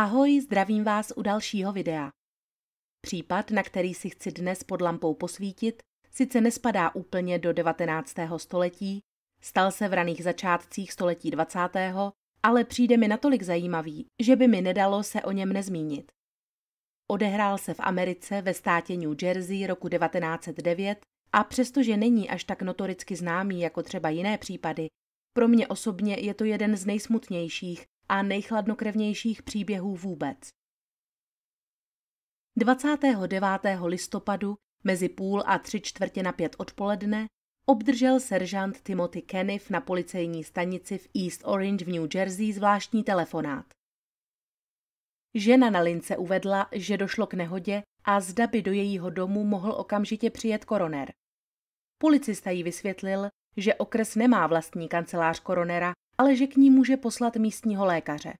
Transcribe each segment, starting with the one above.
Ahoj, zdravím vás u dalšího videa. Případ, na který si chci dnes pod lampou posvítit, sice nespadá úplně do 19. století, stal se v raných začátcích století 20., ale přijde mi natolik zajímavý, že by mi nedalo se o něm nezmínit. Odehrál se v Americe ve státě New Jersey roku 1909 a přestože není až tak notoricky známý jako třeba jiné případy, pro mě osobně je to jeden z nejsmutnějších, a nejchladnokrevnějších příběhů vůbec. 29. listopadu mezi půl a tři čtvrtě na pět odpoledne obdržel seržant Timothy Kenneth na policejní stanici v East Orange v New Jersey zvláštní telefonát. Žena na lince uvedla, že došlo k nehodě a zda by do jejího domu mohl okamžitě přijet koroner. Policista jí vysvětlil, že okres nemá vlastní kancelář koronera ale že k ní může poslat místního lékaře.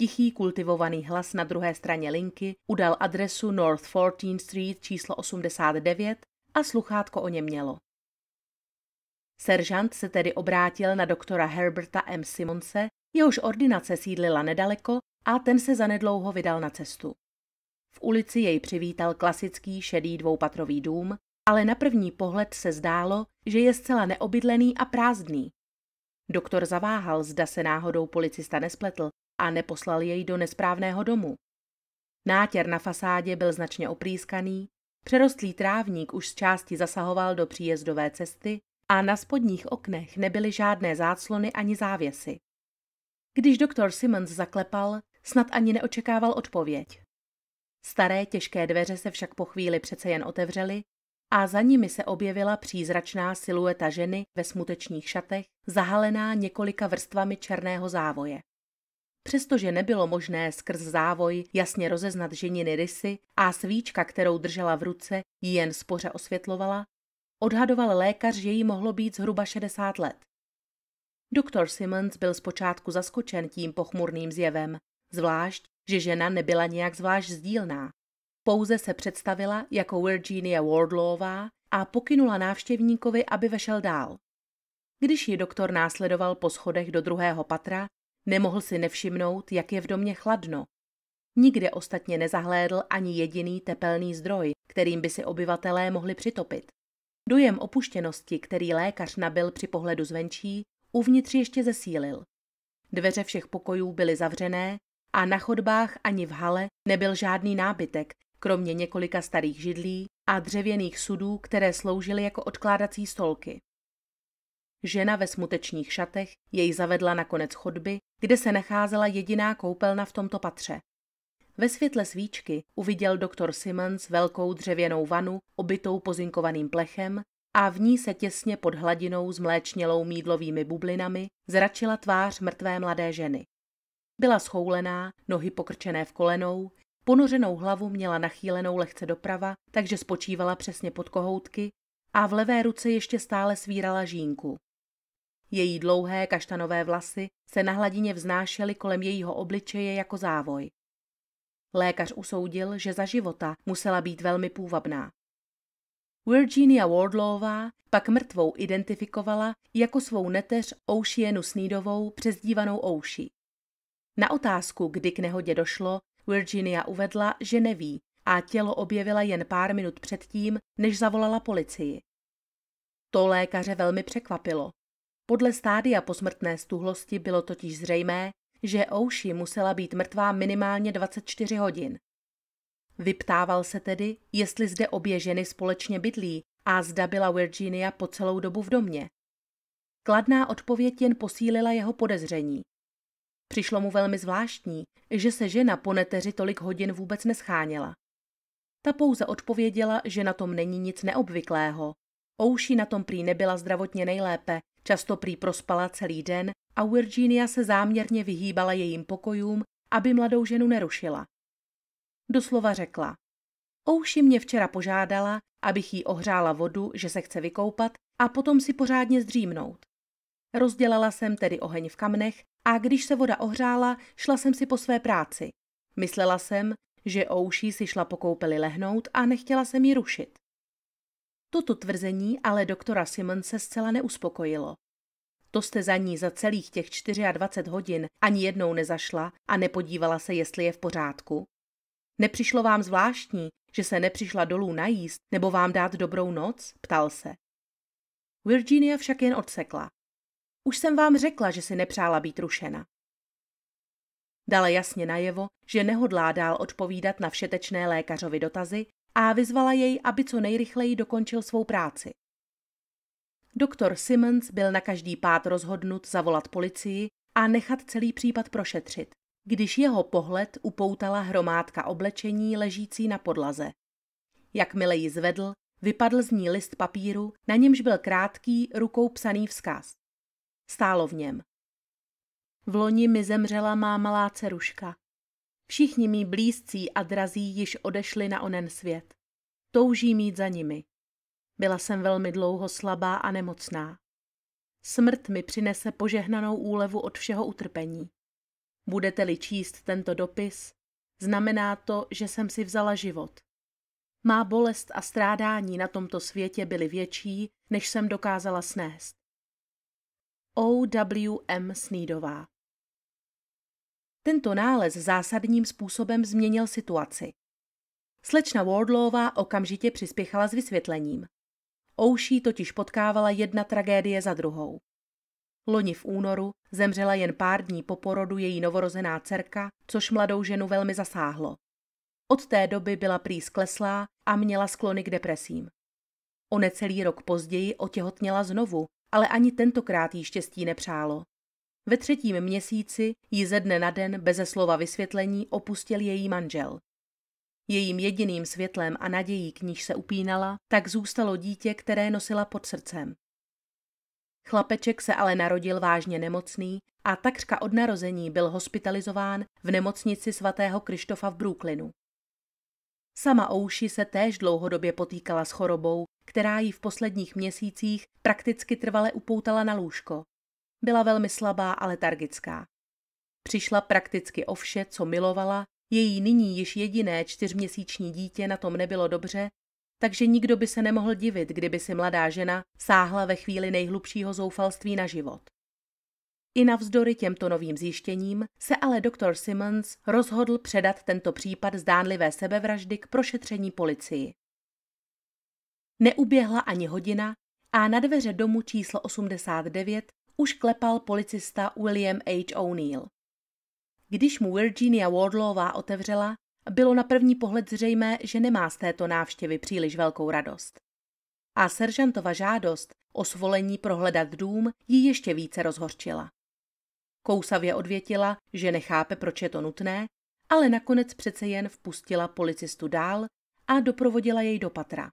Tichý kultivovaný hlas na druhé straně linky udal adresu North 14th Street číslo 89 a sluchátko o něm mělo. Seržant se tedy obrátil na doktora Herberta M. Simonse, jehož ordinace sídlila nedaleko a ten se zanedlouho vydal na cestu. V ulici jej přivítal klasický šedý dvoupatrový dům, ale na první pohled se zdálo, že je zcela neobydlený a prázdný, Doktor zaváhal, zda se náhodou policista nespletl a neposlal jej do nesprávného domu. Nátěr na fasádě byl značně oprýskaný, přerostlý trávník už z části zasahoval do příjezdové cesty a na spodních oknech nebyly žádné záclony ani závěsy. Když doktor Simmons zaklepal, snad ani neočekával odpověď. Staré těžké dveře se však po chvíli přece jen otevřely a za nimi se objevila přízračná silueta ženy ve smutečných šatech zahalená několika vrstvami černého závoje. Přestože nebylo možné skrz závoj jasně rozeznat ženiny rysy a svíčka, kterou držela v ruce, ji jen spoře osvětlovala, odhadoval lékař, že jí mohlo být zhruba 60 let. Doktor Simmons byl zpočátku zaskočen tím pochmurným zjevem, zvlášť, že žena nebyla nějak zvlášť sdílná. Pouze se představila jako Virginia Wardlowová a pokynula návštěvníkovi, aby vešel dál. Když ji doktor následoval po schodech do druhého patra, nemohl si nevšimnout, jak je v domě chladno. Nikde ostatně nezahlédl ani jediný tepelný zdroj, kterým by si obyvatelé mohli přitopit. Dojem opuštěnosti, který lékař nabil při pohledu zvenčí, uvnitř ještě zesílil. Dveře všech pokojů byly zavřené a na chodbách ani v hale nebyl žádný nábytek, kromě několika starých židlí a dřevěných sudů, které sloužily jako odkládací stolky. Žena ve smutečních šatech jej zavedla na konec chodby, kde se nacházela jediná koupelna v tomto patře. Ve světle svíčky uviděl doktor Simmons velkou dřevěnou vanu obytou pozinkovaným plechem a v ní se těsně pod hladinou s mléčnělou mídlovými bublinami zračila tvář mrtvé mladé ženy. Byla schoulená, nohy pokrčené v kolenou, ponořenou hlavu měla nachýlenou lehce doprava, takže spočívala přesně pod kohoutky a v levé ruce ještě stále svírala žínku. Její dlouhé kaštanové vlasy se na hladině vznášely kolem jejího obličeje jako závoj. Lékař usoudil, že za života musela být velmi půvabná. Virginia Wardlowová pak mrtvou identifikovala jako svou neteř Oušienu Snídovou přezdívanou Ouši. Na otázku, kdy k nehodě došlo, Virginia uvedla, že neví a tělo objevila jen pár minut předtím, než zavolala policii. To lékaře velmi překvapilo podle stádia posmrtné stuhlosti bylo totiž zřejmé, že Ouši musela být mrtvá minimálně 24 hodin. Vyptával se tedy, jestli zde obě ženy společně bydlí a zda byla Virginia po celou dobu v domě. Kladná odpověď jen posílila jeho podezření. Přišlo mu velmi zvláštní, že se žena po neteři tolik hodin vůbec nescháněla. Ta pouze odpověděla, že na tom není nic neobvyklého. Ouši na tom prý nebyla zdravotně nejlépe Často prý prospala celý den a Virginia se záměrně vyhýbala jejím pokojům, aby mladou ženu nerušila. Doslova řekla. Ouši mě včera požádala, abych jí ohřála vodu, že se chce vykoupat a potom si pořádně zdřímnout. Rozdělala jsem tedy oheň v kamnech a když se voda ohřála, šla jsem si po své práci. Myslela jsem, že Ouši si šla po koupeli lehnout a nechtěla jsem ji rušit. Toto tvrzení ale doktora Simonse zcela neuspokojilo. To jste za ní za celých těch 24 hodin ani jednou nezašla a nepodívala se, jestli je v pořádku? Nepřišlo vám zvláštní, že se nepřišla dolů najíst nebo vám dát dobrou noc? Ptal se. Virginia však jen odsekla. Už jsem vám řekla, že si nepřála být rušena. Dala jasně najevo, že nehodlá dál odpovídat na všetečné lékařovi dotazy a vyzvala jej, aby co nejrychleji dokončil svou práci. Doktor Simmons byl na každý pád rozhodnut zavolat policii a nechat celý případ prošetřit, když jeho pohled upoutala hromádka oblečení ležící na podlaze. Jakmile ji zvedl, vypadl z ní list papíru, na němž byl krátký, rukou psaný vzkaz. Stálo v něm. V loni mi zemřela má malá ceruška. Všichni mý blízcí a drazí již odešli na onen svět. Touží mít za nimi. Byla jsem velmi dlouho slabá a nemocná. Smrt mi přinese požehnanou úlevu od všeho utrpení. Budete-li číst tento dopis, znamená to, že jsem si vzala život. Má bolest a strádání na tomto světě byly větší, než jsem dokázala snést. O.W.M. Snídová tento nález zásadním způsobem změnil situaci. Slečna Wardlova okamžitě přispěchala s vysvětlením. Ouší totiž potkávala jedna tragédie za druhou. Loni v únoru zemřela jen pár dní po porodu její novorozená dcerka, což mladou ženu velmi zasáhlo. Od té doby byla prý skleslá a měla sklony k depresím. O necelý rok později otěhotněla znovu, ale ani tentokrát jí štěstí nepřálo ve třetím měsíci ji ze dne na den beze slova vysvětlení opustil její manžel. Jejím jediným světlem a nadějí, k níž se upínala, tak zůstalo dítě, které nosila pod srdcem. Chlapeček se ale narodil vážně nemocný a takřka od narození byl hospitalizován v nemocnici svatého Krištofa v Brooklynu. Sama Ouši se též dlouhodobě potýkala s chorobou, která ji v posledních měsících prakticky trvale upoutala na lůžko byla velmi slabá a letargická. Přišla prakticky o vše, co milovala, její nyní již jediné čtyřměsíční dítě na tom nebylo dobře, takže nikdo by se nemohl divit, kdyby si mladá žena sáhla ve chvíli nejhlubšího zoufalství na život. I navzdory těmto novým zjištěním se ale doktor Simmons rozhodl předat tento případ zdánlivé sebevraždy k prošetření policii. Neuběhla ani hodina a na dveře domu číslo 89 už klepal policista William H. O'Neill. Když mu Virginia Wardlowá otevřela, bylo na první pohled zřejmé, že nemá z této návštěvy příliš velkou radost. A seržantova žádost o svolení prohledat dům ji ještě více rozhorčila. Kousavě odvětila, že nechápe, proč je to nutné, ale nakonec přece jen vpustila policistu dál a doprovodila jej do patra.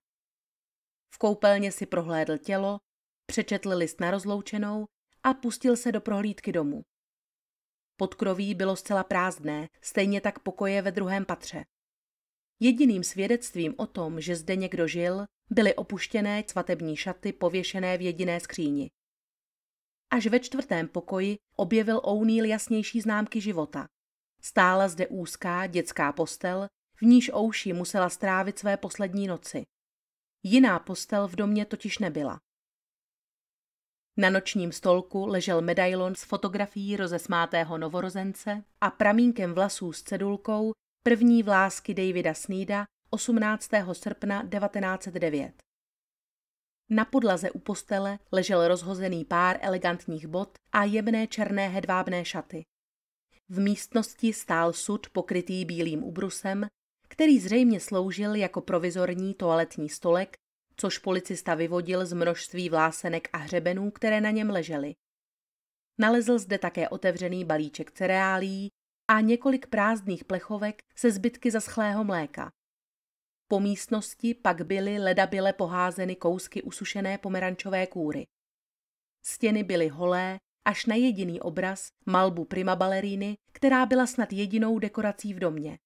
V koupelně si prohlédl tělo, přečetl list na rozloučenou a pustil se do prohlídky domu. Podkroví bylo zcela prázdné, stejně tak pokoje ve druhém patře. Jediným svědectvím o tom, že zde někdo žil, byly opuštěné svatební šaty pověšené v jediné skříni. Až ve čtvrtém pokoji objevil O'Neill jasnější známky života. Stála zde úzká dětská postel, v níž Ouši musela strávit své poslední noci. Jiná postel v domě totiž nebyla. Na nočním stolku ležel medailon s fotografií rozesmátého novorozence a pramínkem vlasů s cedulkou první vlásky Davida snída 18. srpna 1909. Na podlaze u postele ležel rozhozený pár elegantních bot a jemné černé hedvábné šaty. V místnosti stál sud pokrytý bílým ubrusem, který zřejmě sloužil jako provizorní toaletní stolek což policista vyvodil z množství vlásenek a hřebenů, které na něm ležely. Nalezl zde také otevřený balíček cereálí a několik prázdných plechovek se zbytky zaschlého mléka. Po místnosti pak byly ledabile poházeny kousky usušené pomerančové kůry. Stěny byly holé, až na jediný obraz, malbu prima baleríny, která byla snad jedinou dekorací v domě.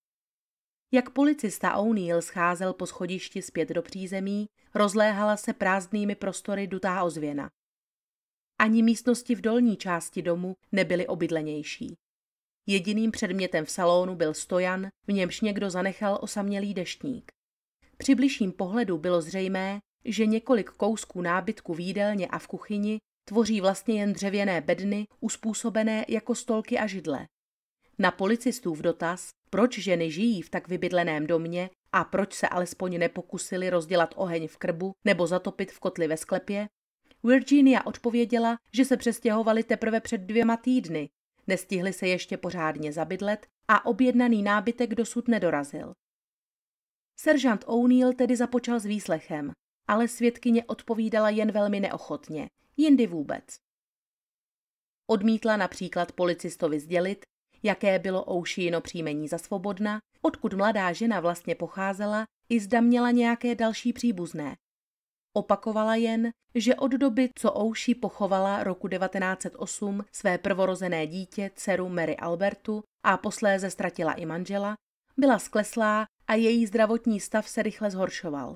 Jak policista O'Neill scházel po schodišti zpět do přízemí, rozléhala se prázdnými prostory dutá ozvěna. Ani místnosti v dolní části domu nebyly obydlenější. Jediným předmětem v salonu byl stojan, v němž někdo zanechal osamělý deštník. Při bližším pohledu bylo zřejmé, že několik kousků nábytku v jídelně a v kuchyni tvoří vlastně jen dřevěné bedny uspůsobené jako stolky a židle na v dotaz, proč ženy žijí v tak vybydleném domě a proč se alespoň nepokusili rozdělat oheň v krbu nebo zatopit v kotli ve sklepě, Virginia odpověděla, že se přestěhovali teprve před dvěma týdny, nestihli se ještě pořádně zabydlet a objednaný nábytek dosud nedorazil. Seržant O'Neill tedy započal s výslechem, ale svědkyně odpovídala jen velmi neochotně, jindy vůbec. Odmítla například policistovi sdělit, jaké bylo Oušíno příjmení za svobodna, odkud mladá žena vlastně pocházela, i zda měla nějaké další příbuzné. Opakovala jen, že od doby, co Ouši pochovala roku 1908 své prvorozené dítě, dceru Mary Albertu a posléze ztratila i manžela, byla skleslá a její zdravotní stav se rychle zhoršoval.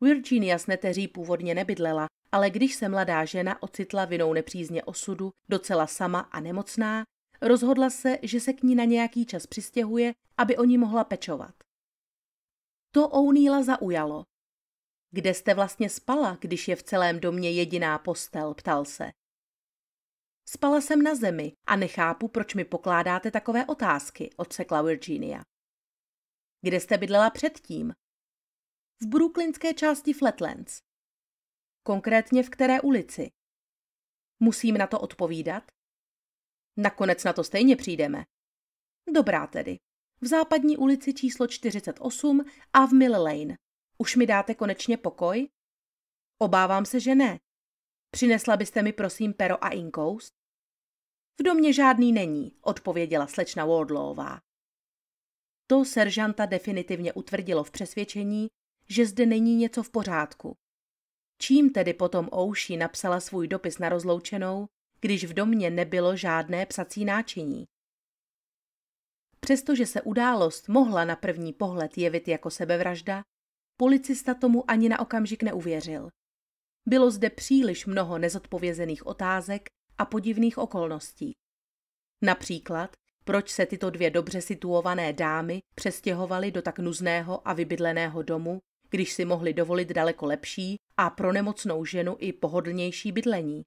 Virginia s neteří původně nebydlela, ale když se mladá žena ocitla vinou nepřízně osudu, docela sama a nemocná, Rozhodla se, že se k ní na nějaký čas přistěhuje, aby o ní mohla pečovat. To O'Neilla zaujalo. Kde jste vlastně spala, když je v celém domě jediná postel, ptal se. Spala jsem na zemi a nechápu, proč mi pokládáte takové otázky, odsekla Virginia. Kde jste bydlela předtím? V brooklynské části Flatlands. Konkrétně v které ulici? Musím na to odpovídat? Nakonec na to stejně přijdeme. Dobrá tedy. V západní ulici číslo 48 a v Mill Lane. Už mi dáte konečně pokoj? Obávám se, že ne. Přinesla byste mi prosím pero a inkoust? V domě žádný není, odpověděla slečna Wardlowová. To seržanta definitivně utvrdilo v přesvědčení, že zde není něco v pořádku. Čím tedy potom Ouši napsala svůj dopis na rozloučenou, když v domě nebylo žádné psací náčiní. Přestože se událost mohla na první pohled jevit jako sebevražda, policista tomu ani na okamžik neuvěřil. Bylo zde příliš mnoho nezodpovězených otázek a podivných okolností. Například, proč se tyto dvě dobře situované dámy přestěhovaly do tak nuzného a vybydleného domu, když si mohly dovolit daleko lepší a pro nemocnou ženu i pohodlnější bydlení.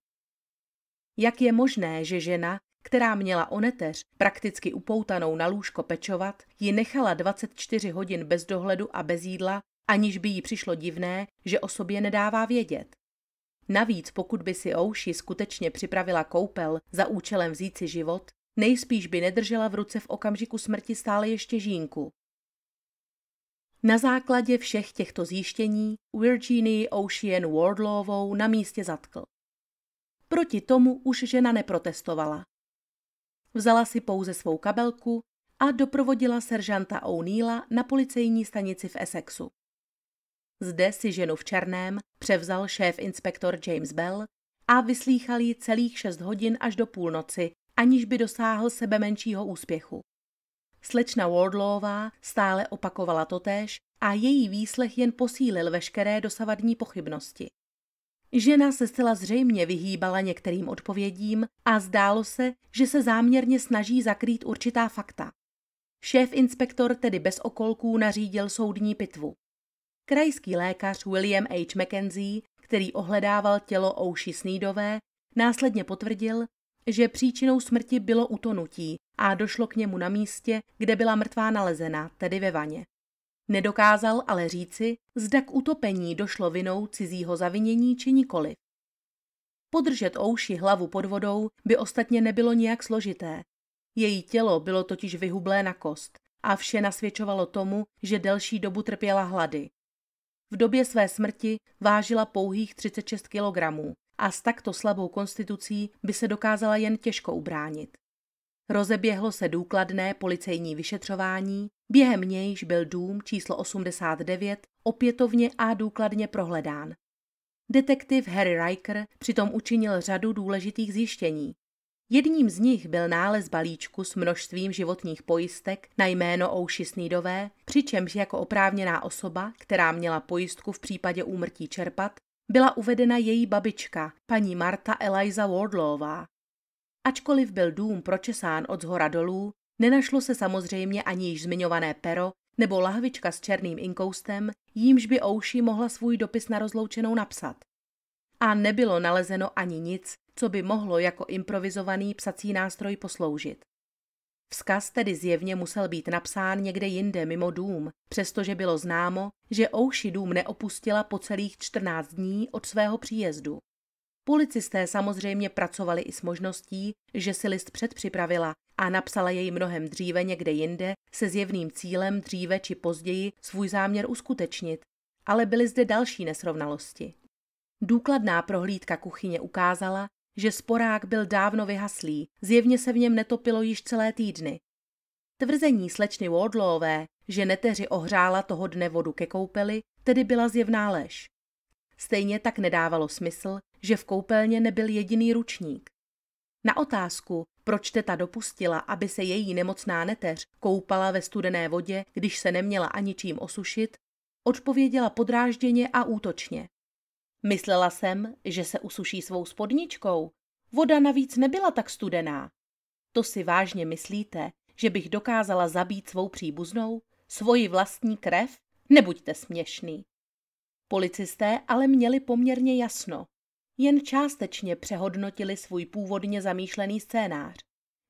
Jak je možné, že žena, která měla oneteř prakticky upoutanou na lůžko pečovat, ji nechala 24 hodin bez dohledu a bez jídla, aniž by jí přišlo divné, že o sobě nedává vědět. Navíc pokud by si Ouši skutečně připravila koupel za účelem vzít si život, nejspíš by nedržela v ruce v okamžiku smrti stále ještě žínku. Na základě všech těchto zjištění Virginie Ocean Wardlowou na místě zatkl. Proti tomu už žena neprotestovala. Vzala si pouze svou kabelku a doprovodila seržanta O'Neilla na policejní stanici v Essexu. Zde si ženu v černém převzal šéf inspektor James Bell a vyslýchal ji celých šest hodin až do půlnoci, aniž by dosáhl sebe menšího úspěchu. Slečna Wardlowová stále opakovala totéž a její výslech jen posílil veškeré dosavadní pochybnosti. Žena se zcela zřejmě vyhýbala některým odpovědím a zdálo se, že se záměrně snaží zakrýt určitá fakta. Šéf inspektor tedy bez okolků nařídil soudní pitvu. Krajský lékař William H. McKenzie, který ohledával tělo Ouši Snídové, následně potvrdil, že příčinou smrti bylo utonutí a došlo k němu na místě, kde byla mrtvá nalezena, tedy ve vaně. Nedokázal ale říci, zda k utopení došlo vinou cizího zavinění či nikoliv. Podržet ouši hlavu pod vodou by ostatně nebylo nijak složité. Její tělo bylo totiž vyhublé na kost a vše nasvědčovalo tomu, že delší dobu trpěla hlady. V době své smrti vážila pouhých 36 kilogramů, a s takto slabou konstitucí by se dokázala jen těžko ubránit. Rozeběhlo se důkladné policejní vyšetřování, během nějž byl dům číslo 89 opětovně a důkladně prohledán. Detektiv Harry Riker přitom učinil řadu důležitých zjištění. Jedním z nich byl nález balíčku s množstvím životních pojistek na jméno Ouši Snídové, přičemž jako oprávněná osoba, která měla pojistku v případě úmrtí čerpat, byla uvedena její babička, paní Marta Eliza Wardlová, Ačkoliv byl dům pročesán od zhora dolů, nenašlo se samozřejmě ani již zmiňované pero nebo lahvička s černým inkoustem, jímž by Ouši mohla svůj dopis na rozloučenou napsat. A nebylo nalezeno ani nic, co by mohlo jako improvizovaný psací nástroj posloužit. Vzkaz tedy zjevně musel být napsán někde jinde mimo dům, přestože bylo známo, že Ouši dům neopustila po celých 14 dní od svého příjezdu. Policisté samozřejmě pracovali i s možností, že si list předpřipravila a napsala jej mnohem dříve někde jinde se zjevným cílem dříve či později svůj záměr uskutečnit, ale byly zde další nesrovnalosti. Důkladná prohlídka kuchyně ukázala, že sporák byl dávno vyhaslý, zjevně se v něm netopilo již celé týdny. Tvrzení slečny Wardlowové, že neteři ohřála toho dne vodu ke koupeli, tedy byla zjevná lež. Stejně tak nedávalo smysl, že v koupelně nebyl jediný ručník. Na otázku, proč teta dopustila, aby se její nemocná neteř koupala ve studené vodě, když se neměla ani čím osušit, odpověděla podrážděně a útočně. Myslela jsem, že se usuší svou spodničkou. Voda navíc nebyla tak studená. To si vážně myslíte, že bych dokázala zabít svou příbuznou, svoji vlastní krev? Nebuďte směšný. Policisté ale měli poměrně jasno jen částečně přehodnotili svůj původně zamýšlený scénář.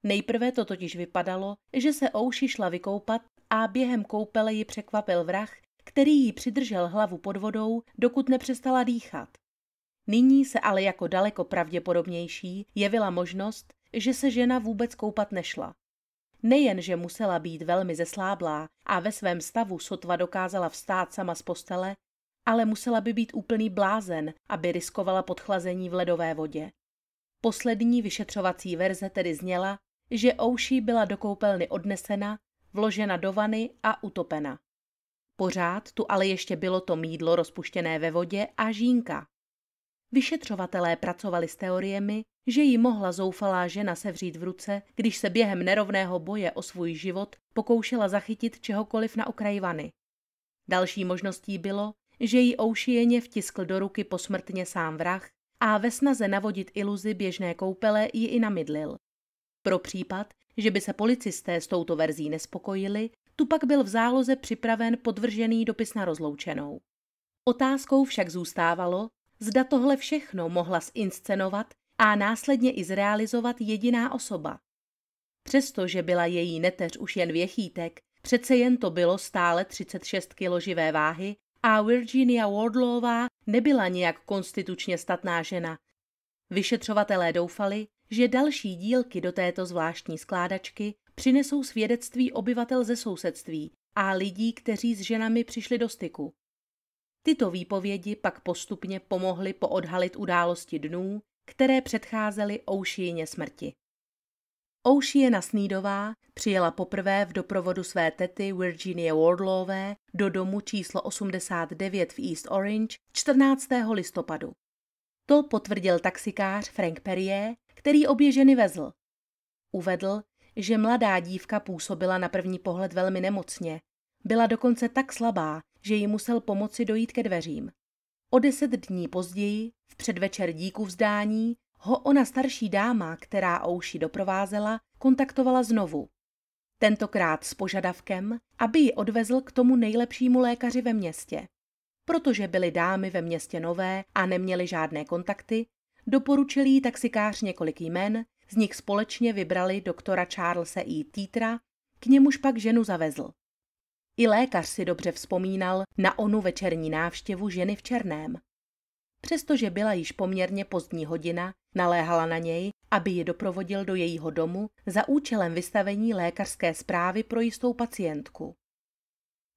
Nejprve to totiž vypadalo, že se Ouši šla vykoupat a během koupele ji překvapil vrah, který jí přidržel hlavu pod vodou, dokud nepřestala dýchat. Nyní se ale jako daleko pravděpodobnější jevila možnost, že se žena vůbec koupat nešla. Nejen, že musela být velmi zesláblá a ve svém stavu sotva dokázala vstát sama z postele, ale musela by být úplný blázen, aby riskovala podchlazení v ledové vodě. Poslední vyšetřovací verze tedy zněla, že Ouší byla do koupelny odnesena, vložena do vany a utopena. Pořád tu ale ještě bylo to mídlo rozpuštěné ve vodě a žínka. Vyšetřovatelé pracovali s teoriemi, že ji mohla zoufalá žena sevřít v ruce, když se během nerovného boje o svůj život pokoušela zachytit čehokoliv na okraji vany. Další možností bylo, že ji oušijeně vtiskl do ruky posmrtně sám vrah a ve snaze navodit iluzi běžné koupele ji i namidlil. Pro případ, že by se policisté s touto verzí nespokojili, tu pak byl v záloze připraven podvržený dopis na rozloučenou. Otázkou však zůstávalo, zda tohle všechno mohla zinscenovat a následně i zrealizovat jediná osoba. Přestože byla její neteř už jen věchýtek, přece jen to bylo stále 36 kg živé váhy a Virginia Wardlova nebyla nijak konstitučně statná žena. Vyšetřovatelé doufali, že další dílky do této zvláštní skládačky přinesou svědectví obyvatel ze sousedství a lidí, kteří s ženami přišli do styku. Tyto výpovědi pak postupně pomohly poodhalit události dnů, které předcházely Oušíně smrti. Oceana Snídová přijela poprvé v doprovodu své tety Virginie Wardlové do domu číslo 89 v East Orange 14. listopadu. To potvrdil taxikář Frank Perrier, který obě ženy vezl. Uvedl, že mladá dívka působila na první pohled velmi nemocně. Byla dokonce tak slabá, že jí musel pomoci dojít ke dveřím. O deset dní později, v předvečer díku vzdání, ho ona starší dáma, která Ouši doprovázela, kontaktovala znovu. Tentokrát s požadavkem, aby ji odvezl k tomu nejlepšímu lékaři ve městě. Protože byly dámy ve městě nové a neměly žádné kontakty, doporučil jí taxikář několik jmen, z nich společně vybrali doktora Charlesa E. Títra, k němuž pak ženu zavezl. I lékař si dobře vzpomínal na onu večerní návštěvu ženy v černém. Přestože byla již poměrně pozdní hodina, naléhala na něj, aby ji doprovodil do jejího domu za účelem vystavení lékařské zprávy pro jistou pacientku.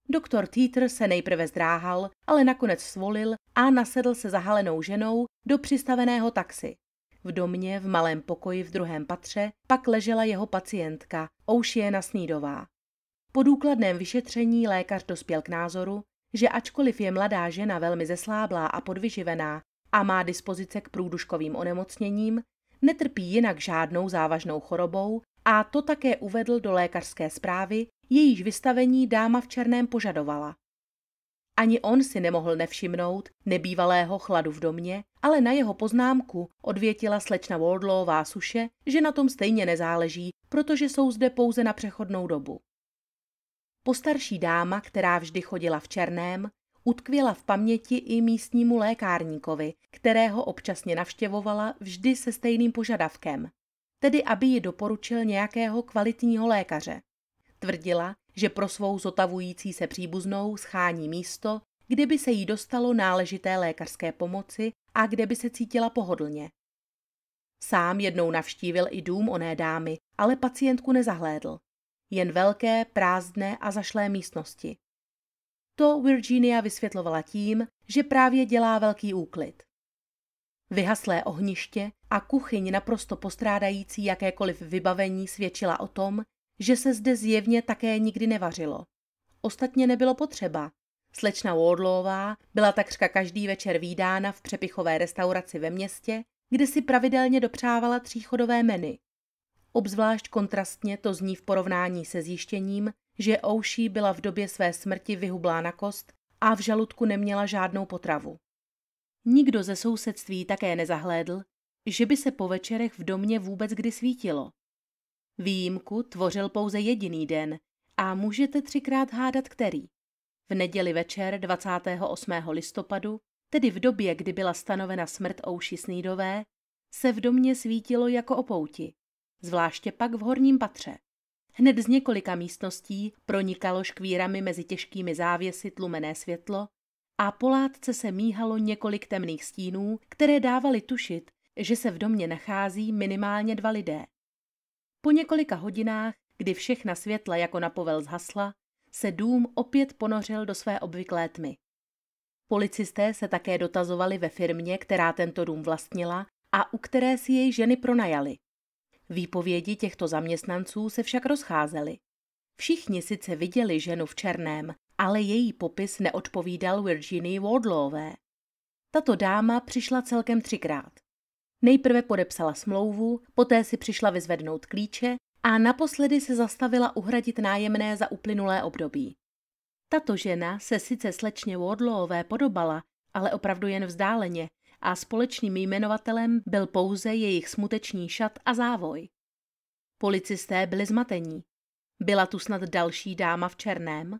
Doktor Teeter se nejprve zdráhal, ale nakonec svolil a nasedl se zahalenou ženou do přistaveného taxi. V domě v malém pokoji v druhém patře pak ležela jeho pacientka, Oušiena Snídová. Po důkladném vyšetření lékař dospěl k názoru, že ačkoliv je mladá žena velmi zesláblá a podvyživená a má dispozice k průduškovým onemocněním, netrpí jinak žádnou závažnou chorobou a to také uvedl do lékařské zprávy, jejíž vystavení dáma v černém požadovala. Ani on si nemohl nevšimnout nebývalého chladu v domě, ale na jeho poznámku odvětila slečna Wardlowá suše, že na tom stejně nezáleží, protože jsou zde pouze na přechodnou dobu. Postarší dáma, která vždy chodila v černém, utkvěla v paměti i místnímu lékárníkovi, kterého občasně navštěvovala vždy se stejným požadavkem, tedy aby ji doporučil nějakého kvalitního lékaře. Tvrdila, že pro svou zotavující se příbuznou schání místo, kde by se jí dostalo náležité lékařské pomoci a kde by se cítila pohodlně. Sám jednou navštívil i dům oné dámy, ale pacientku nezahlédl. Jen velké, prázdné a zašlé místnosti. To Virginia vysvětlovala tím, že právě dělá velký úklid. Vyhaslé ohniště a kuchyň naprosto postrádající jakékoliv vybavení svědčila o tom, že se zde zjevně také nikdy nevařilo. Ostatně nebylo potřeba. Slečna Wardlová byla takřka každý večer výdána v přepichové restauraci ve městě, kde si pravidelně dopřávala tříchodové menu. Obzvlášť kontrastně to zní v porovnání se zjištěním, že Ouší byla v době své smrti vyhublá na kost a v žaludku neměla žádnou potravu. Nikdo ze sousedství také nezahlédl, že by se po večerech v domě vůbec kdy svítilo. Výjimku tvořil pouze jediný den a můžete třikrát hádat který. V neděli večer 28. listopadu, tedy v době, kdy byla stanovena smrt Ouši Snídové, se v domě svítilo jako opouti zvláště pak v horním patře. Hned z několika místností pronikalo škvírami mezi těžkými závěsy tlumené světlo a po látce se míhalo několik temných stínů, které dávaly tušit, že se v domě nachází minimálně dva lidé. Po několika hodinách, kdy všechna světla jako na povel zhasla, se dům opět ponořil do své obvyklé tmy. Policisté se také dotazovali ve firmě, která tento dům vlastnila a u které si jej ženy pronajaly. Výpovědi těchto zaměstnanců se však rozcházely. Všichni sice viděli ženu v černém, ale její popis neodpovídal Virginie Wardlové. Tato dáma přišla celkem třikrát. Nejprve podepsala smlouvu, poté si přišla vyzvednout klíče a naposledy se zastavila uhradit nájemné za uplynulé období. Tato žena se sice slečně Wardlové podobala, ale opravdu jen vzdáleně, a společným jmenovatelem byl pouze jejich smuteční šat a závoj. Policisté byli zmatení. Byla tu snad další dáma v černém?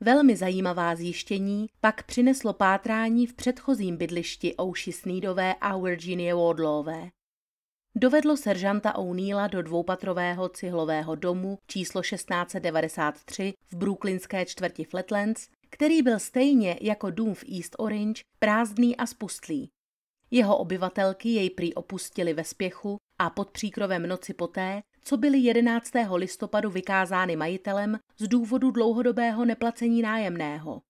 Velmi zajímavá zjištění pak přineslo pátrání v předchozím bydlišti Ouši Snídové a Virginie Wardlové. Dovedlo seržanta O'Neilla do dvoupatrového cihlového domu číslo 1693 v brooklynské čtvrti Flatlands, který byl stejně jako dům v East Orange prázdný a spustlý. Jeho obyvatelky jej prý opustili ve spěchu a pod příkrovem noci poté, co byly 11. listopadu vykázány majitelem z důvodu dlouhodobého neplacení nájemného.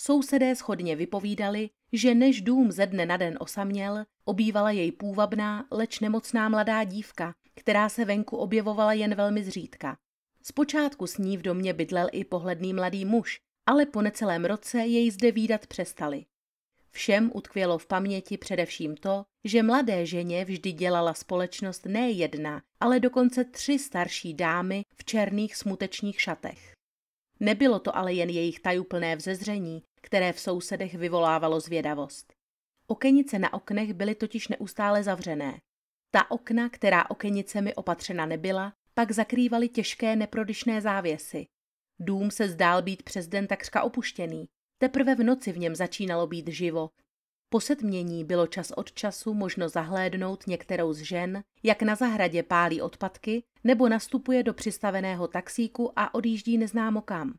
Sousedé schodně vypovídali, že než dům ze dne na den osaměl, obývala jej půvabná, leč nemocná mladá dívka, která se venku objevovala jen velmi zřídka. Zpočátku s ní v domě bydlel i pohledný mladý muž, ale po necelém roce jej zde výdat přestali. Všem utkvělo v paměti především to, že mladé ženě vždy dělala společnost ne jedna, ale dokonce tři starší dámy v černých smutečních šatech. Nebylo to ale jen jejich tajuplné vzezření, které v sousedech vyvolávalo zvědavost. Okenice na oknech byly totiž neustále zavřené. Ta okna, která okenicemi opatřena nebyla, pak zakrývaly těžké neprodyšné závěsy, Dům se zdál být přes den takřka opuštěný. Teprve v noci v něm začínalo být živo. Po setmění bylo čas od času možno zahlédnout některou z žen, jak na zahradě pálí odpadky nebo nastupuje do přistaveného taxíku a odjíždí neznámo kam.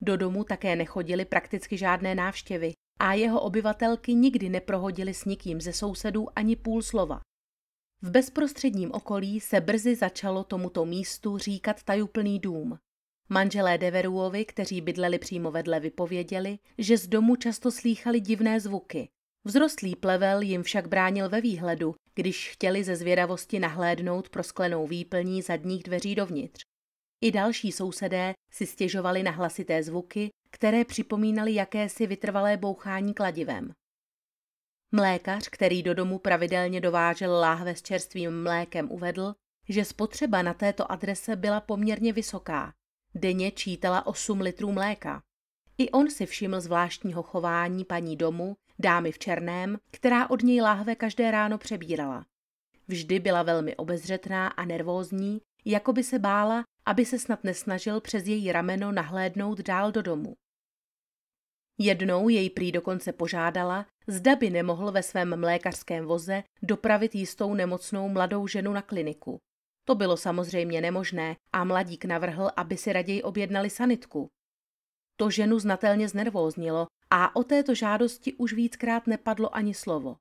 Do domu také nechodili prakticky žádné návštěvy a jeho obyvatelky nikdy neprohodili s nikým ze sousedů ani půl slova. V bezprostředním okolí se brzy začalo tomuto místu říkat tajuplný dům. Manželé Deveruovi, kteří bydleli přímo vedle, vypověděli, že z domu často slýchali divné zvuky. Vzrostlý plevel jim však bránil ve výhledu, když chtěli ze zvědavosti nahlédnout prosklenou výplní zadních dveří dovnitř. I další sousedé si stěžovali na hlasité zvuky, které připomínaly jakési vytrvalé bouchání kladivem. Mlékař, který do domu pravidelně dovážel láhve s čerstvým mlékem, uvedl, že spotřeba na této adrese byla poměrně vysoká Denně čítala 8 litrů mléka. I on si všiml zvláštního chování paní domu, dámy v černém, která od něj láhve každé ráno přebírala. Vždy byla velmi obezřetná a nervózní, jako by se bála, aby se snad nesnažil přes její rameno nahlédnout dál do domu. Jednou jej prý dokonce požádala, zda by nemohl ve svém mlékařském voze dopravit jistou nemocnou mladou ženu na kliniku. To bylo samozřejmě nemožné a mladík navrhl, aby si raději objednali sanitku. To ženu znatelně znervóznilo a o této žádosti už víckrát nepadlo ani slovo.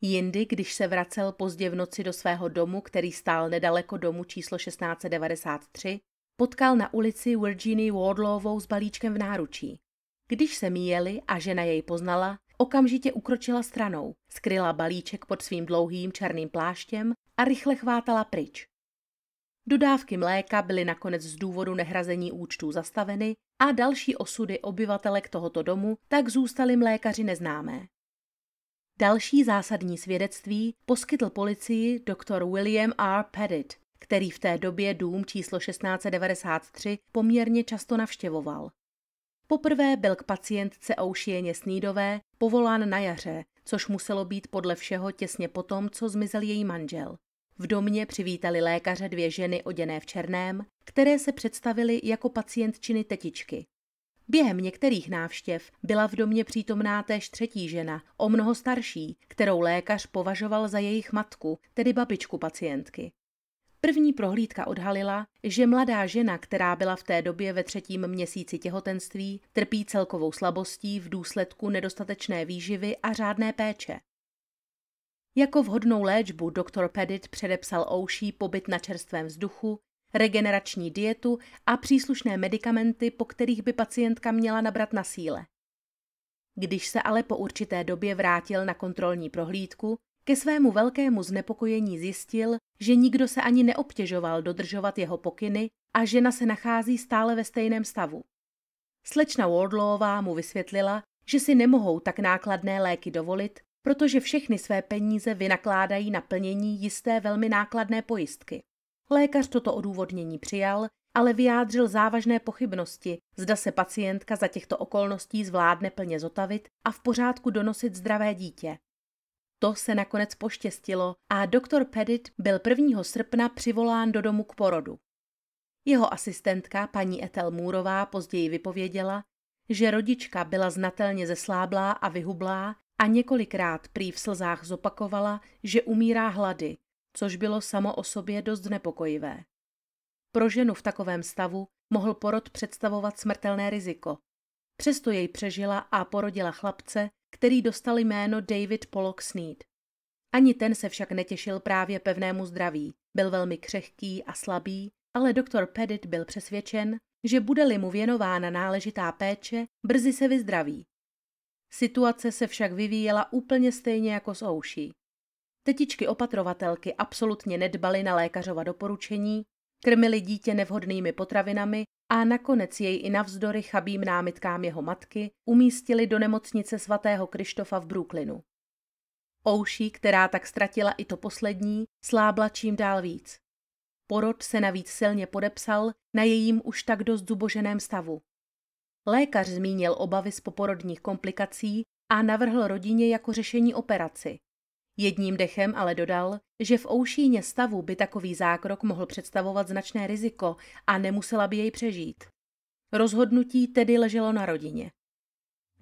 Jindy, když se vracel pozdě v noci do svého domu, který stál nedaleko domu číslo 1693, potkal na ulici Virginie Wardlowou s balíčkem v náručí. Když se míjeli a žena jej poznala, okamžitě ukročila stranou, skryla balíček pod svým dlouhým černým pláštěm a rychle chvátala pryč. Dodávky mléka byly nakonec z důvodu nehrazení účtů zastaveny a další osudy obyvatelek tohoto domu tak zůstaly mlékaři neznámé. Další zásadní svědectví poskytl policii dr. William R. Pettit, který v té době dům číslo 1693 poměrně často navštěvoval. Poprvé byl k pacientce Oušieně Snídové povolán na jaře, což muselo být podle všeho těsně potom, co zmizel její manžel. V domě přivítali lékaře dvě ženy oděné v černém, které se představily jako pacientčiny tetičky. Během některých návštěv byla v domě přítomná též třetí žena, o mnoho starší, kterou lékař považoval za jejich matku, tedy babičku pacientky. První prohlídka odhalila, že mladá žena, která byla v té době ve třetím měsíci těhotenství, trpí celkovou slabostí v důsledku nedostatečné výživy a řádné péče. Jako vhodnou léčbu doktor Pedit předepsal Ouší pobyt na čerstvém vzduchu, regenerační dietu a příslušné medicamenty, po kterých by pacientka měla nabrat na síle. Když se ale po určité době vrátil na kontrolní prohlídku, ke svému velkému znepokojení zjistil, že nikdo se ani neobtěžoval dodržovat jeho pokyny a žena se nachází stále ve stejném stavu. Slečna Wardlowová mu vysvětlila, že si nemohou tak nákladné léky dovolit protože všechny své peníze vynakládají na plnění jisté velmi nákladné pojistky. Lékař toto odůvodnění přijal, ale vyjádřil závažné pochybnosti, zda se pacientka za těchto okolností zvládne plně zotavit a v pořádku donosit zdravé dítě. To se nakonec poštěstilo a doktor Pedit byl 1. srpna přivolán do domu k porodu. Jeho asistentka, paní Etel Můrová, později vypověděla, že rodička byla znatelně zesláblá a vyhublá a několikrát prý v slzách zopakovala, že umírá hlady, což bylo samo o sobě dost nepokojivé. Pro ženu v takovém stavu mohl porod představovat smrtelné riziko. Přesto jej přežila a porodila chlapce, který dostal jméno David Pollock Sneed. Ani ten se však netěšil právě pevnému zdraví, byl velmi křehký a slabý, ale doktor Pettit byl přesvědčen, že bude-li mu věnována náležitá péče, brzy se vyzdraví Situace se však vyvíjela úplně stejně jako s Ouší. Tetičky opatrovatelky absolutně nedbaly na lékařova doporučení, krmili dítě nevhodnými potravinami a nakonec jej i navzdory chabým námitkám jeho matky umístili do nemocnice svatého Krištofa v Brooklynu. Ouší, která tak ztratila i to poslední, slábla čím dál víc. Porod se navíc silně podepsal na jejím už tak dost zuboženém stavu. Lékař zmínil obavy z poporodních komplikací a navrhl rodině jako řešení operaci. Jedním dechem ale dodal, že v oušíně stavu by takový zákrok mohl představovat značné riziko a nemusela by jej přežít. Rozhodnutí tedy leželo na rodině.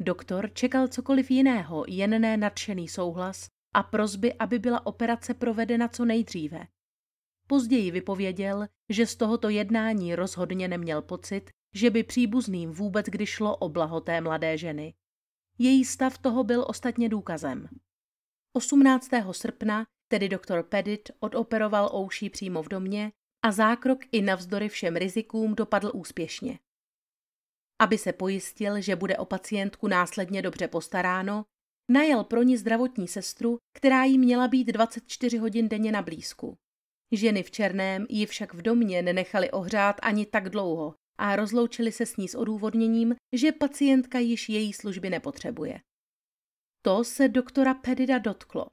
Doktor čekal cokoliv jiného, jen ne nadšený souhlas a prozby, aby byla operace provedena co nejdříve. Později vypověděl, že z tohoto jednání rozhodně neměl pocit, že by příbuzným vůbec kdy šlo o blahoté mladé ženy. Její stav toho byl ostatně důkazem. 18. srpna tedy doktor Pedit odoperoval Ouší přímo v domě a zákrok i navzdory všem rizikům dopadl úspěšně. Aby se pojistil, že bude o pacientku následně dobře postaráno, najel pro ní zdravotní sestru, která jí měla být 24 hodin denně na blízku. Ženy v černém ji však v domě nenechali ohřát ani tak dlouho a rozloučili se s ní s odůvodněním, že pacientka již její služby nepotřebuje. To se doktora Pedida dotklo.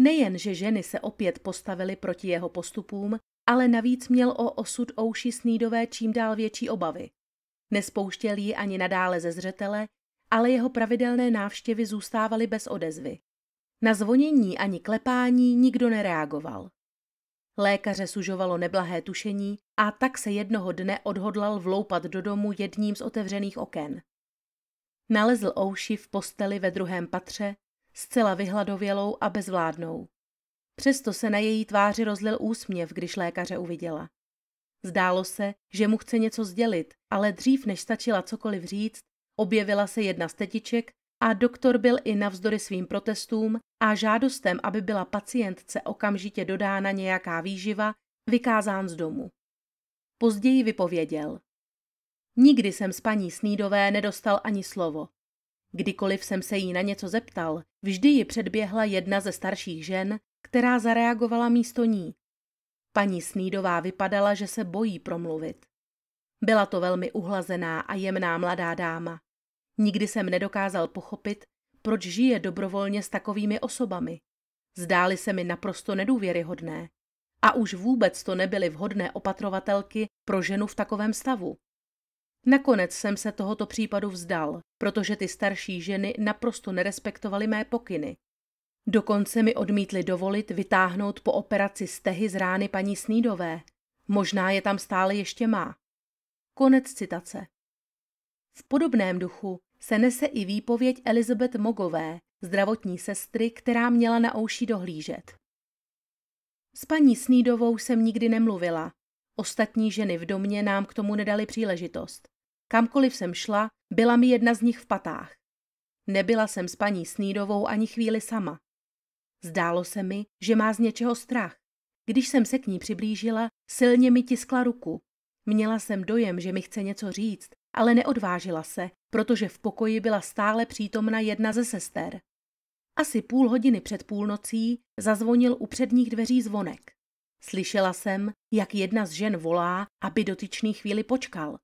Nejen, že ženy se opět postavily proti jeho postupům, ale navíc měl o osud Ouši Snídové čím dál větší obavy. Nespouštěl ji ani nadále ze zřetele, ale jeho pravidelné návštěvy zůstávaly bez odezvy. Na zvonění ani klepání nikdo nereagoval. Lékaře sužovalo neblahé tušení a tak se jednoho dne odhodlal vloupat do domu jedním z otevřených oken. Nalezl Ouši v posteli ve druhém patře, zcela vyhladovělou a bezvládnou. Přesto se na její tváři rozlil úsměv, když lékaře uviděla. Zdálo se, že mu chce něco sdělit, ale dřív než stačila cokoliv říct, objevila se jedna z tetiček a doktor byl i navzdory svým protestům a žádostem, aby byla pacientce okamžitě dodána nějaká výživa, vykázán z domu. Později vypověděl. Nikdy jsem s paní Snídové nedostal ani slovo. Kdykoliv jsem se jí na něco zeptal, vždy ji předběhla jedna ze starších žen, která zareagovala místo ní. Paní Snídová vypadala, že se bojí promluvit. Byla to velmi uhlazená a jemná mladá dáma. Nikdy jsem nedokázal pochopit, proč žije dobrovolně s takovými osobami. Zdály se mi naprosto nedůvěryhodné. A už vůbec to nebyly vhodné opatrovatelky pro ženu v takovém stavu. Nakonec jsem se tohoto případu vzdal, protože ty starší ženy naprosto nerespektovaly mé pokyny. Dokonce mi odmítli dovolit vytáhnout po operaci stehy z rány paní Snídové. Možná je tam stále ještě má. Konec citace. V podobném duchu se nese i výpověď Elizabeth Mogové, zdravotní sestry, která měla na ouši dohlížet. S paní Snídovou jsem nikdy nemluvila. Ostatní ženy v domě nám k tomu nedali příležitost. Kamkoliv jsem šla, byla mi jedna z nich v patách. Nebyla jsem s paní Snídovou ani chvíli sama. Zdálo se mi, že má z něčeho strach. Když jsem se k ní přiblížila, silně mi tiskla ruku. Měla jsem dojem, že mi chce něco říct, ale neodvážila se, protože v pokoji byla stále přítomna jedna ze sester. Asi půl hodiny před půlnocí zazvonil u předních dveří zvonek. Slyšela jsem, jak jedna z žen volá, aby dotyčný chvíli počkal.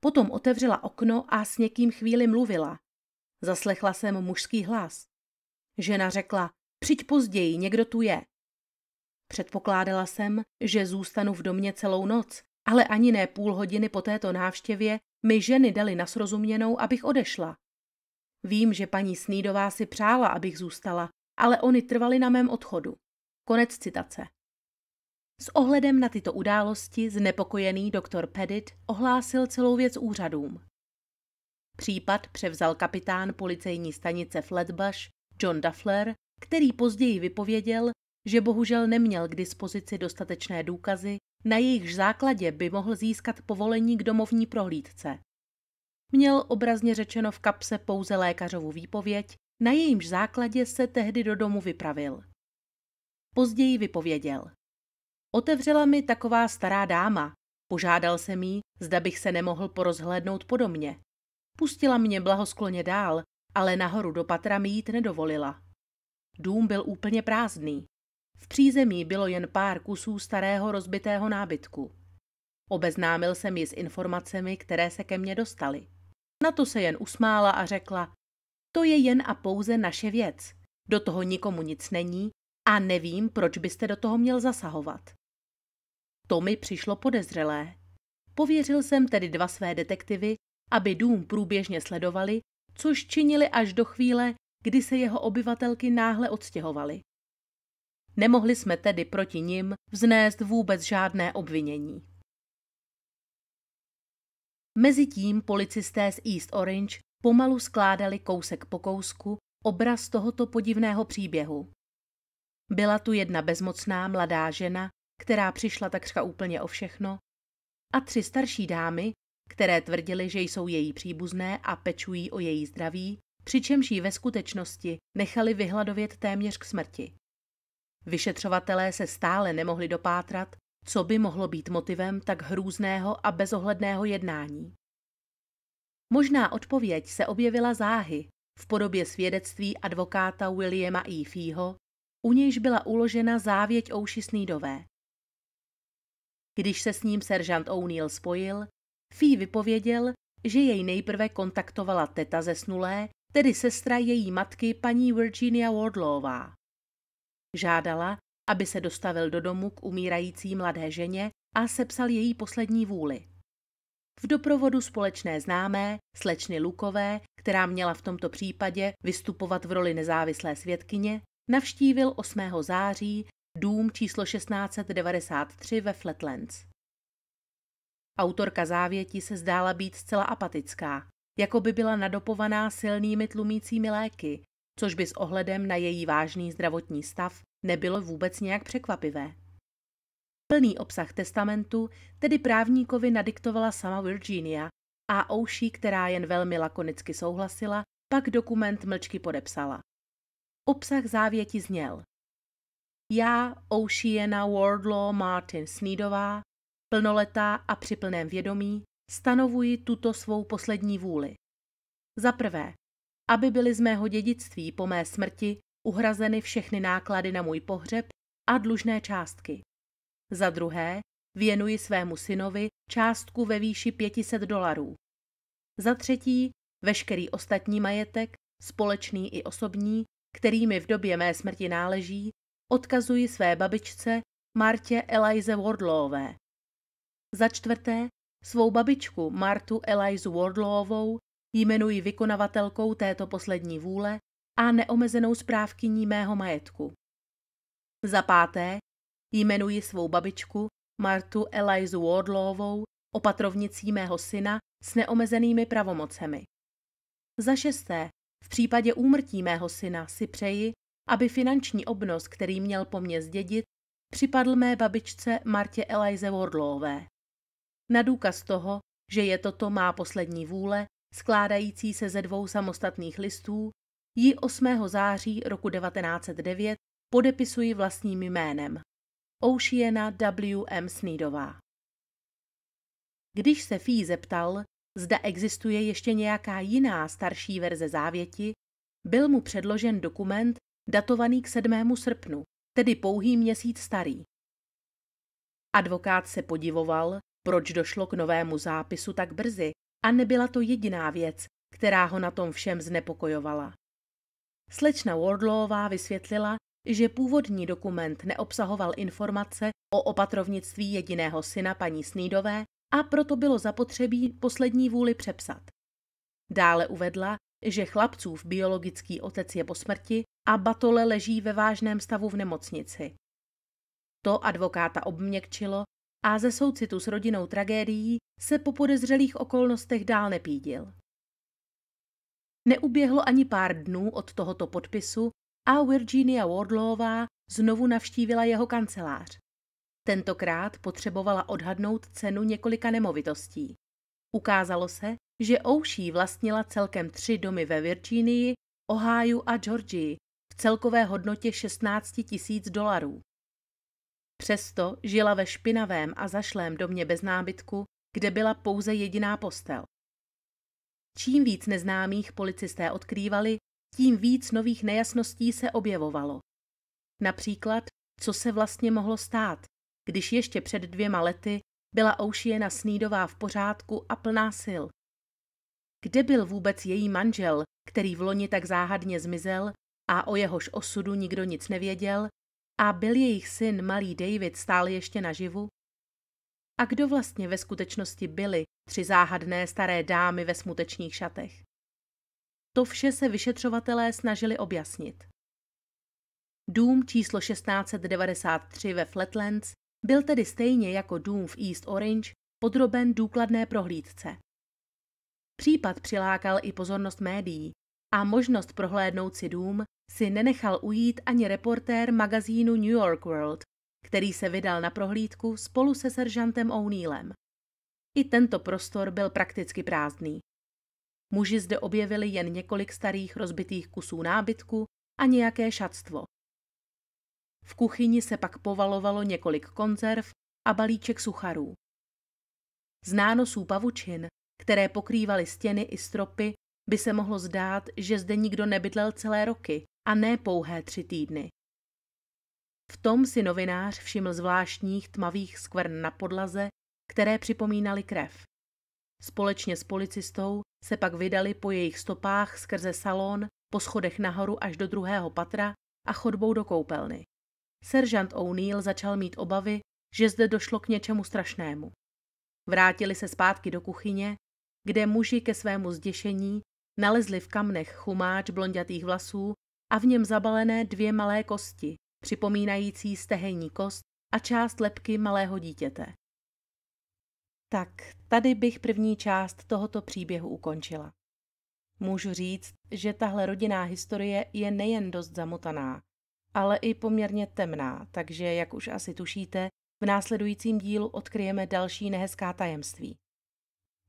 Potom otevřela okno a s někým chvíli mluvila. Zaslechla jsem mužský hlas. Žena řekla, přijď později, někdo tu je. Předpokládala jsem, že zůstanu v domě celou noc, ale ani ne půl hodiny po této návštěvě mi ženy dali na srozuměnou, abych odešla. Vím, že paní Snídová si přála, abych zůstala, ale oni trvali na mém odchodu. Konec citace. S ohledem na tyto události znepokojený doktor Pedit ohlásil celou věc úřadům. Případ převzal kapitán policejní stanice Flatbush John Duffler, který později vypověděl, že bohužel neměl k dispozici dostatečné důkazy, na jejich základě by mohl získat povolení k domovní prohlídce. Měl obrazně řečeno v kapse pouze lékařovu výpověď, na jejímž základě se tehdy do domu vypravil. Později vypověděl. Otevřela mi taková stará dáma. Požádal jsem jí, zda bych se nemohl porozhlédnout podobně. Pustila mě blahoskloně dál, ale nahoru do patra mi jít nedovolila. Dům byl úplně prázdný. V přízemí bylo jen pár kusů starého rozbitého nábytku. Obeznámil jsem ji s informacemi, které se ke mně dostaly. Na to se jen usmála a řekla, to je jen a pouze naše věc. Do toho nikomu nic není a nevím, proč byste do toho měl zasahovat. To mi přišlo podezřelé. Pověřil jsem tedy dva své detektivy, aby dům průběžně sledovali, což činili až do chvíle, kdy se jeho obyvatelky náhle odstěhovaly. Nemohli jsme tedy proti nim vznést vůbec žádné obvinění. Mezitím policisté z East Orange pomalu skládali kousek po kousku obraz tohoto podivného příběhu. Byla tu jedna bezmocná mladá žena, která přišla takřka úplně o všechno, a tři starší dámy, které tvrdily, že jsou její příbuzné a pečují o její zdraví, přičemž ji ve skutečnosti nechali vyhladovět téměř k smrti. Vyšetřovatelé se stále nemohli dopátrat, co by mohlo být motivem tak hrůzného a bezohledného jednání. Možná odpověď se objevila záhy v podobě svědectví advokáta Williama E. Feeho, u nějž byla uložena závěť Ouši Snídové. Když se s ním seržant O'Neill spojil, Fee vypověděl, že jej nejprve kontaktovala teta zesnulé, tedy sestra její matky paní Virginia Wardlowová. Žádala, aby se dostavil do domu k umírající mladé ženě a sepsal její poslední vůli. V doprovodu společné známé, slečny Lukové, která měla v tomto případě vystupovat v roli nezávislé svědkyně, navštívil 8. září dům číslo 1693 ve Flatlands. Autorka závěti se zdála být zcela apatická, jako by byla nadopovaná silnými tlumícími léky, což by s ohledem na její vážný zdravotní stav nebylo vůbec nějak překvapivé. Plný obsah testamentu tedy právníkovi nadiktovala sama Virginia a Ouší, která jen velmi lakonicky souhlasila, pak dokument mlčky podepsala. Obsah závěti zněl. Já, Oceana Wardlaw Martin Snídová, plnoletá a při plném vědomí, stanovuji tuto svou poslední vůli. Za prvé, aby byly z mého dědictví po mé smrti uhrazeny všechny náklady na můj pohřeb a dlužné částky. Za druhé, věnuji svému synovi částku ve výši 500 dolarů. Za třetí, veškerý ostatní majetek, společný i osobní, který mi v době mé smrti náleží, odkazuji své babičce Martě Elize Wardlowové. Za čtvrté, svou babičku Martu Elizu Wardlowovou Jmenuji vykonavatelkou této poslední vůle a neomezenou správkyní mého majetku. Za páté, jmenuji svou babičku Martu Elizu Wardlowou opatrovnicí mého syna s neomezenými pravomocemi. Za šesté, v případě úmrtí mého syna si přeji, aby finanční obnos, který měl po mně zdědit, připadl mé babičce Martě Elize Wardlové. Na důkaz toho, že je toto má poslední vůle, skládající se ze dvou samostatných listů, ji 8. září roku 1909 podepisuji vlastním jménem. Oceana W. M. Snídová. Když se Fee zeptal, zda existuje ještě nějaká jiná starší verze závěti, byl mu předložen dokument datovaný k 7. srpnu, tedy pouhý měsíc starý. Advokát se podivoval, proč došlo k novému zápisu tak brzy a nebyla to jediná věc, která ho na tom všem znepokojovala. Slečna Wardlowová vysvětlila, že původní dokument neobsahoval informace o opatrovnictví jediného syna paní Snídové a proto bylo zapotřebí poslední vůli přepsat. Dále uvedla, že chlapcův biologický otec je po smrti a Batole leží ve vážném stavu v nemocnici. To advokáta obměkčilo a ze soucitu s rodinou tragédií se po podezřelých okolnostech dál nepídil. Neuběhlo ani pár dnů od tohoto podpisu a Virginia Wardlová znovu navštívila jeho kancelář. Tentokrát potřebovala odhadnout cenu několika nemovitostí. Ukázalo se, že Ouší vlastnila celkem tři domy ve Virginii, Ohio a Georgii v celkové hodnotě 16 tisíc dolarů. Přesto žila ve špinavém a zašlém domě bez nábytku, kde byla pouze jediná postel. Čím víc neznámých policisté odkrývali, tím víc nových nejasností se objevovalo. Například, co se vlastně mohlo stát, když ještě před dvěma lety byla Oušiena Snídová v pořádku a plná sil. Kde byl vůbec její manžel, který v loni tak záhadně zmizel a o jehož osudu nikdo nic nevěděl, a byl jejich syn malý David stál ještě naživu? A kdo vlastně ve skutečnosti byli tři záhadné staré dámy ve smutečných šatech? To vše se vyšetřovatelé snažili objasnit. Dům číslo 1693 ve Flatlands byl tedy stejně jako dům v East Orange podroben důkladné prohlídce. Případ přilákal i pozornost médií a možnost prohlédnout si dům si nenechal ujít ani reportér magazínu New York World, který se vydal na prohlídku spolu se seržantem O'Neillem. I tento prostor byl prakticky prázdný. Muži zde objevili jen několik starých rozbitých kusů nábytku a nějaké šatstvo. V kuchyni se pak povalovalo několik konzerv a balíček sucharů. Z nánosů pavučin, které pokrývaly stěny i stropy, by se mohlo zdát, že zde nikdo nebydlel celé roky, a ne pouhé tři týdny. V tom si novinář všiml zvláštních tmavých skvrn na podlaze, které připomínaly krev. Společně s policistou se pak vydali po jejich stopách skrze salon, po schodech nahoru až do druhého patra a chodbou do koupelny. Seržant O'Neill začal mít obavy, že zde došlo k něčemu strašnému. Vrátili se zpátky do kuchyně, kde muži ke svému zděšení nalezli v kamnech chumáč blondětých vlasů a v něm zabalené dvě malé kosti, připomínající stehenní kost a část lepky malého dítěte. Tak, tady bych první část tohoto příběhu ukončila. Můžu říct, že tahle rodinná historie je nejen dost zamotaná, ale i poměrně temná, takže, jak už asi tušíte, v následujícím dílu odkryjeme další nehezká tajemství.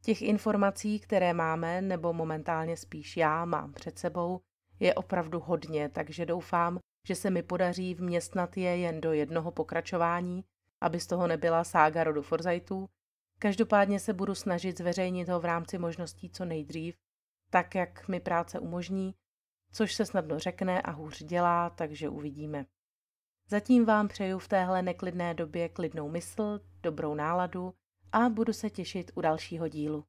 Těch informací, které máme, nebo momentálně spíš já mám před sebou, je opravdu hodně, takže doufám, že se mi podaří vměstnat je jen do jednoho pokračování, aby z toho nebyla sága rodu Forzajtů. Každopádně se budu snažit zveřejnit ho v rámci možností co nejdřív, tak jak mi práce umožní, což se snadno řekne a hůř dělá, takže uvidíme. Zatím vám přeju v téhle neklidné době klidnou mysl, dobrou náladu a budu se těšit u dalšího dílu.